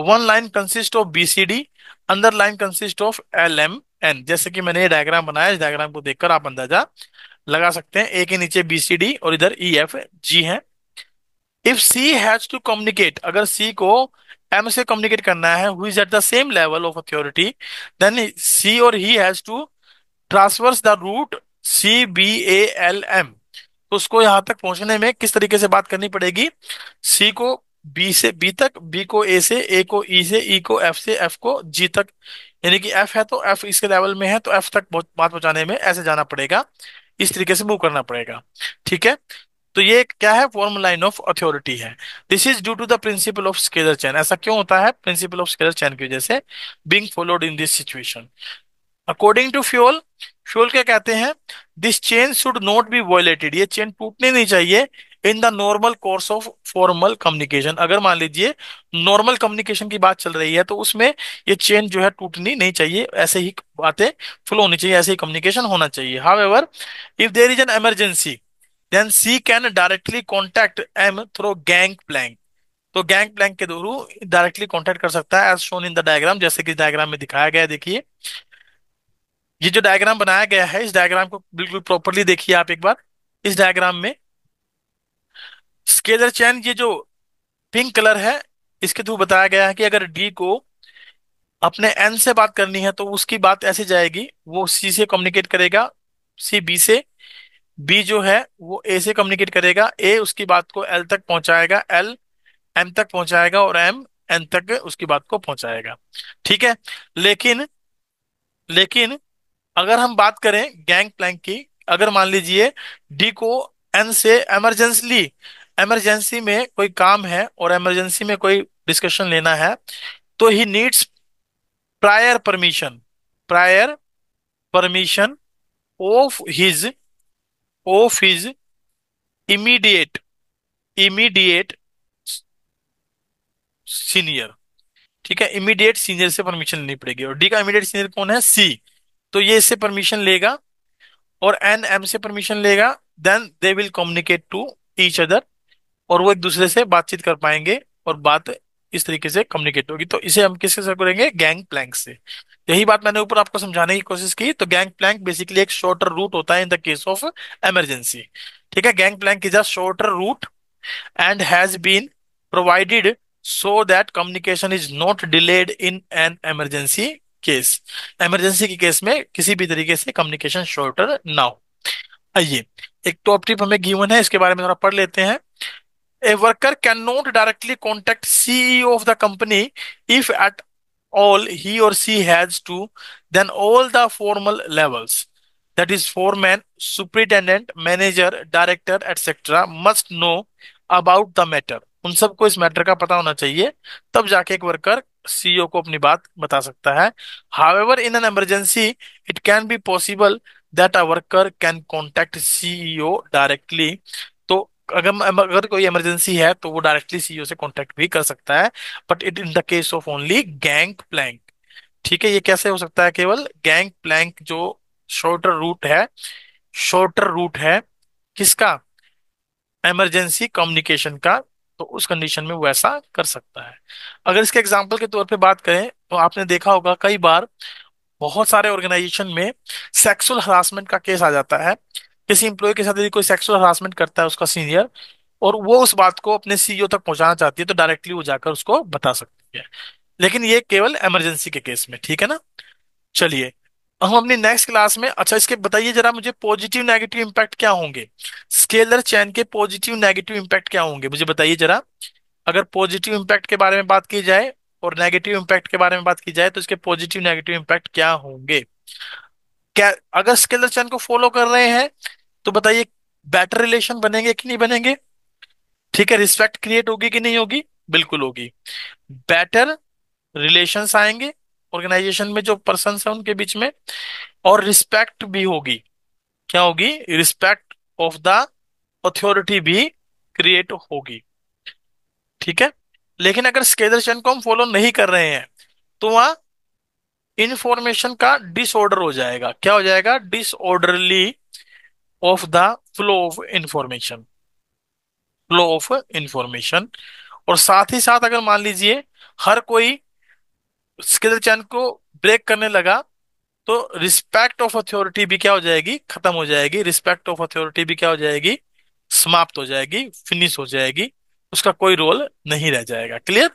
One line consists of line consist of L M N जैसे कि मैंने ये diagram बनाया इस diagram को देखकर आप अंदाजा लगा सकते हैं ए के नीचे BCD और इधर ई एफ जी है if C has to communicate अगर सी को एम से कम्युनिकेट करना है who is at the same level of authority then C और he has to traverse the route C B A L M उसको यहां तक पहुंचने में किस तरीके से बात करनी पड़ेगी सी को बी से बी तक बी को ए से ए को ई e से ई e को एफ से एफ को जी तक यानी कि एफ है तो एफ इसके लेवल में है तो एफ तक बात पहुंचाने में ऐसे जाना पड़ेगा इस तरीके से मूव करना पड़ेगा ठीक है तो ये क्या है फॉर्म लाइन ऑफ अथॉरिटी है this is due to the principle of scalar chain ऐसा क्यों होता है प्रिंसिपल ऑफ स्केलर चैन की वजह से being followed in this situation according to Fayol Fayol क्या कहते हैं this chain should not be violated ये चेन टूटनी नहीं चाहिए in the normal course of formal communication अगर मान लीजिए नॉर्मल कम्युनिकेशन की बात चल रही है तो उसमें ये चेन जो है टूटनी नहीं चाहिए ऐसे ही बातें फ्लो होनी चाहिए ऐसे ही कम्युनिकेशन होना चाहिए however if there is an emergency then C can directly contact M through gang plank तो गैंग प्लैंक के थ्रू डायरेक्टली कॉन्टैक्ट कर सकता है as shown in the diagram जैसे कि डायग्राम में दिखाया गया है देखिए ये जो डायग्राम बनाया गया है इस डायग्राम को बिल्कुल प्रॉपरली देखिए आप एक बार इस डायग्राम में स्केलर चैन ये जो पिंक कलर है इसके थ्रू बताया गया है कि अगर डी को अपने एन से बात करनी है तो उसकी बात ऐसे जाएगी वो सी से कम्युनिकेट करेगा सी बी से बी जो है वो ए से कम्युनिकेट करेगा ए उसकी बात को एल तक पहुंचाएगा एल एम तक पहुंचाएगा और एम एन तक उसकी बात को पहुंचाएगा ठीक है लेकिन लेकिन अगर हम बात करें गैंग प्लैंक की अगर मान लीजिए डी को एन से एमरजेंसली एमरजेंसी में कोई काम है और एमरजेंसी में कोई डिस्कशन लेना है तो he needs prior permission prior permission of his of is immediate immediate senior ठीक है इमीडिएट सीनियर से परमिशन लेनी पड़ेगी और डी का इमीडिएट सीनियर कौन है सी तो ये इससे परमिशन लेगा और एन एम से परमिशन लेगा then they will communicate to each other और वो एक दूसरे से बातचीत कर पाएंगे और बात इस तरीके से कम्युनिकेट होगी तो इसे हम किसके साथ करेंगे गैंग प्लैंक से यही बात मैंने ऊपर आपको समझाने की कोशिश की तो गैंग प्लैंक बेसिकली एक शॉर्टर रूट होता है in the case of emergency ठीक है gang plank is a shorter route and has been provided so that communication is not delayed in an emergency case emergency के case में किसी भी तरीके से कम्युनिकेशन शॉर्टर ना हो आइए एक टॉप तो टिप हमें गिवन है इसके बारे में थोड़ा पढ़ लेते हैं a worker can not directly contact CEO of the company if at all he or she has to, then all the formal levels, that is foreman, superintendent, manager, director, etc. must know about the matter. उन सबको इस matter का पता होना चाहिए तब जाके एक वर्कर सीईओ को अपनी बात बता सकता है however in an emergency it can be possible that a worker can contact CEO directly अगर अगर कोई इमरजेंसी है तो वो डायरेक्टली सीईओ e से कांटेक्ट भी कर सकता है but it in the case of only gang plank ठीक है ये कैसे हो सकता है केवल गैंग प्लैंक जो शॉर्टर रूट है शॉर्टर रूट है किसका इमरजेंसी कम्युनिकेशन का तो उस कंडीशन में वो ऐसा कर सकता है अगर इसके एग्जाम्पल के तौर पर बात करें तो आपने देखा होगा कई बार बहुत सारे ऑर्गेनाइजेशन में सेक्सुअल हरासमेंट का केस आ जाता है किसी एम्प्लॉय के साथ यदि कोई सेक्सुअल हरासमेंट करता है उसका सीनियर और वो उस बात को अपने सीईओ e तक पहुंचाना चाहती है तो डायरेक्टली वो जाकर उसको बता सकती है लेकिन ये केवल इमरजेंसी के केस में ठीक है ना चलिए हम अपनी नेक्स्ट क्लास में अच्छा इसके बताइए जरा मुझे पॉजिटिव नेगेटिव इम्पैक्ट क्या होंगे स्केलर चैन के पॉजिटिव नेगेटिव इम्पैक्ट क्या होंगे मुझे बताइए जरा अगर पॉजिटिव इम्पैक्ट के बारे में बात की जाए और नेगेटिव इम्पैक्ट के बारे में बात की जाए तो इसके पॉजिटिव नेगेटिव इम्पैक्ट क्या होंगे क्या अगर स्केलर चैन को फॉलो कर रहे हैं तो बताइए बेटर रिलेशन बनेंगे कि नहीं बनेंगे ठीक है रिस्पेक्ट क्रिएट होगी कि नहीं होगी बिल्कुल होगी बेटर रिलेशन आएंगे ऑर्गेनाइजेशन में जो पर्सन है उनके बीच में और रिस्पेक्ट भी होगी क्या होगी रिस्पेक्ट ऑफ द अथॉरिटी भी क्रिएट होगी ठीक है लेकिन अगर स्केदर चैन को हम फॉलो नहीं कर रहे हैं तो वहां इंफॉर्मेशन का डिसऑर्डर हो जाएगा क्या हो जाएगा disorderly of the flow of information flow of information और साथ ही साथ अगर मान लीजिए हर कोई स्किल चैन को ब्रेक करने लगा तो रिस्पेक्ट ऑफ अथॉरिटी भी क्या हो जाएगी खत्म हो जाएगी रिस्पेक्ट ऑफ अथॉरिटी भी क्या हो जाएगी समाप्त हो जाएगी फिनिश हो जाएगी उसका कोई रोल नहीं रह जाएगा क्लियर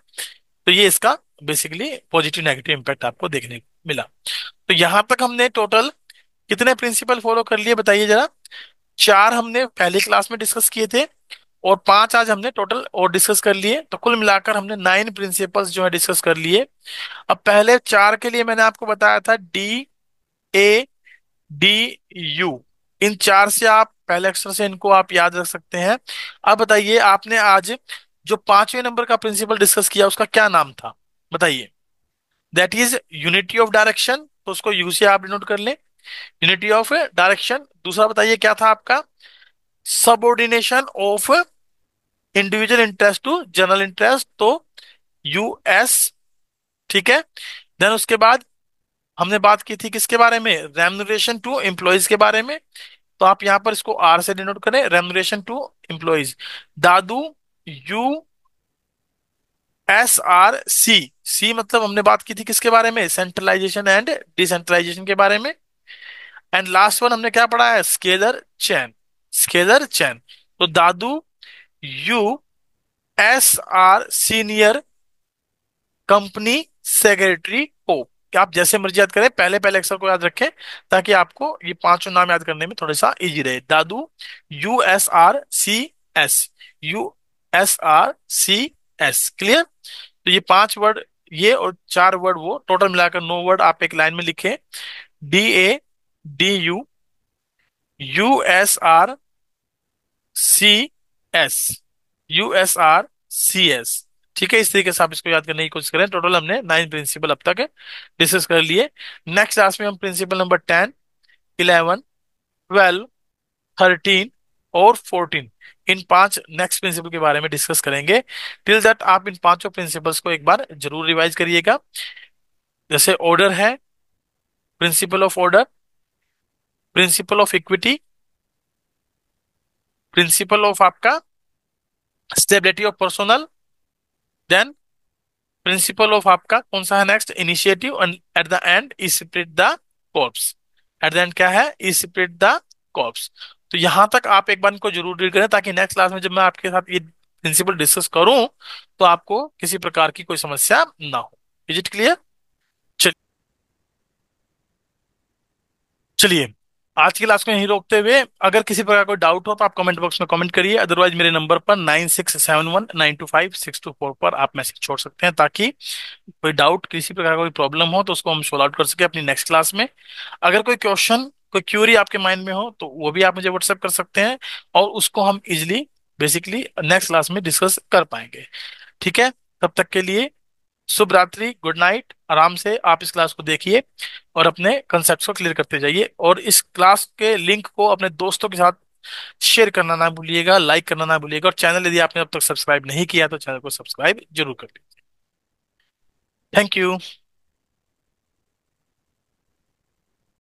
तो ये इसका बेसिकली पॉजिटिव नेगेटिव इंपैक्ट आपको देखने को मिला तो यहां तक हमने टोटल कितने प्रिंसिपल फॉलो कर लिए बताइए जरा चार हमने पहली क्लास में डिस्कस किए थे और पांच आज हमने टोटल और डिस्कस कर लिए तो कुल मिलाकर हमने नाइन प्रिंसिपल्स जो है डिस्कस कर लिए अब पहले चार के लिए मैंने आपको बताया था डी ए डी यू इन चार से आप पहले अक्षर से इनको आप याद रख सकते हैं अब बताइए आपने आज जो पांचवें नंबर का प्रिंसिपल डिस्कस किया उसका क्या नाम था बताइए that is unity of direction तो उसको यू से आप डिनोट कर लें यूनिटी ऑफ डायरेक्शन दूसरा बताइए क्या था आपका subordination of individual interest to general interest तो यूएस ठीक है देन उसके बाद हमने बात की थी किसके बारे में रेमुनरेशन टू एम्प्लॉयज के बारे में तो आप यहां पर इसको आर से डिनोट करें रेमुनरेशन टू एम्प्लॉयज दादू U S R C C मतलब हमने बात की थी किसके बारे में सेंट्रलाइजेशन एंड डिसेंट्रलाइजेशन के बारे में एंड लास्ट वन हमने क्या पढ़ा है स्केलर चैन स्केलर चैन तो दादू U S R senior company secretary को आप जैसे मर्जी याद करें पहले पहले अक्षर को याद रखें ताकि आपको ये पांचों नाम याद करने में थोड़ा सा इजी रहे दादू U S R C S U S R C S clear तो ये पांच वर्ड ये और चार वर्ड वो टोटल मिलाकर नौ वर्ड आप एक लाइन में लिखें D A D U U S R C S U S R C S ठीक है इस तरीके से आप इसको याद करने की कोशिश करें टोटल हमने नाइन प्रिंसिपल अब तक डिस्कस कर लिए नेक्स्ट क्लास में हम principle number ten eleven twelve thirteen और फोर्टीन इन पांच नेक्स्ट प्रिंसिपल के बारे में डिस्कस करेंगे टिल दैट आप इन पांचों प्रिंसिपल्स को एक बार जरूर रिवाइज करिएगा जैसे ऑर्डर है principle of order principle of equity principle of आपका stability of personnel then principle of आपका कौन सा है next initiative at the end esprit de corps at the end क्या है स्प्रिट द कॉर्प्स तो यहां तक आप एक बार को जरूर रीड करें ताकि नेक्स्ट क्लास में जब मैं आपके साथ ये प्रिंसिपल डिस्कस करूं तो आपको किसी प्रकार की कोई समस्या ना हो इज इट क्लियर चलिए आज की क्लास को यहीं रोकते हुए अगर किसी प्रकार का डाउट हो तो आप कमेंट बॉक्स में कमेंट करिए अदरवाइज मेरे नंबर पर nine six seven one nine two five six two four पर आप मैसेज छोड़ सकते हैं ताकि कोई डाउट किसी प्रकार का कोई प्रॉब्लम हो तो उसको हम सोल्व आउट कर सके अपनी नेक्स्ट क्लास में अगर कोई क्वेश्चन कोई क्यूरी आपके माइंड में हो तो वो भी आप मुझे व्हाट्सएप कर सकते हैं और उसको हम इजिली बेसिकली नेक्स्ट क्लास में डिस्कस कर पाएंगे ठीक है तब तक के लिए शुभ रात्रि गुड नाइट आराम से आप इस क्लास को देखिए और अपने कंसेप्ट को क्लियर करते जाइए और इस क्लास के लिंक को अपने दोस्तों के साथ शेयर करना ना भूलिएगा लाइक करना ना भूलिएगा और चैनल यदि आपने अब तक सब्सक्राइब नहीं किया तो चैनल को सब्सक्राइब जरूर कर लीजिए थैंक यू